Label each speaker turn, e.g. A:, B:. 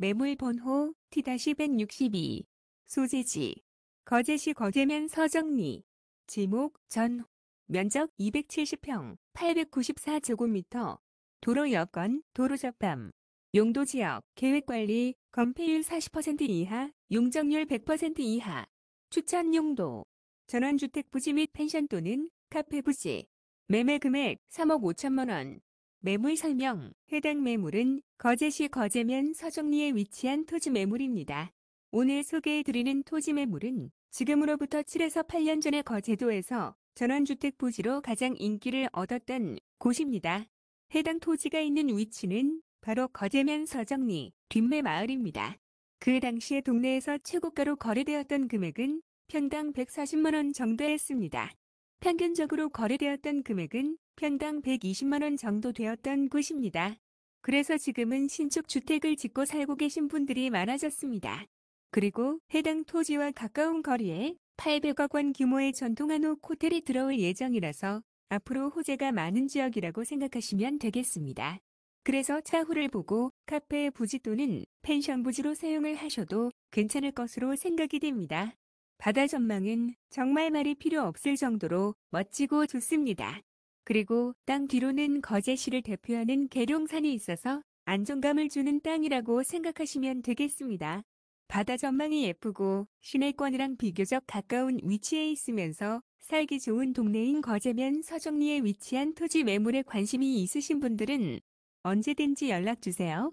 A: 매물번호 T-162 소재지 거제시 거제면 서정리 지목 전 면적 270평 894제곱미터 도로 여건 도로 접감 용도 지역 계획관리 건폐율 40% 이하 용적률 100% 이하 추천 용도 전원주택 부지 및 펜션 또는 카페 부지 매매 금액 3억 5천만 원 매물 설명 해당 매물은 거제시 거제면 서정리에 위치한 토지 매물입니다. 오늘 소개해드리는 토지 매물은 지금으로부터 7에서 8년 전에 거제도에서 전원주택 부지로 가장 인기를 얻었던 곳입니다. 해당 토지가 있는 위치는 바로 거제면 서정리 뒷매 마을입니다. 그 당시에 동네에서 최고가로 거래되었던 금액은 평당 140만원 정도 였습니다 평균적으로 거래되었던 금액은 평당 120만원 정도 되었던 곳입니다. 그래서 지금은 신축 주택을 짓고 살고 계신 분들이 많아졌습니다. 그리고 해당 토지와 가까운 거리에 800억 원 규모의 전통 한옥 호텔이 들어올 예정이라서 앞으로 호재가 많은 지역이라고 생각하시면 되겠습니다. 그래서 차후를 보고 카페 부지 또는 펜션 부지로 사용을 하셔도 괜찮을 것으로 생각이 됩니다. 바다 전망은 정말 말이 필요 없을 정도로 멋지고 좋습니다. 그리고 땅 뒤로는 거제시를 대표하는 계룡산이 있어서 안정감을 주는 땅이라고 생각하시면 되겠습니다. 바다 전망이 예쁘고 시내권이랑 비교적 가까운 위치에 있으면서 살기 좋은 동네인 거제면 서정리에 위치한 토지 매물에 관심이 있으신 분들은 언제든지 연락주세요.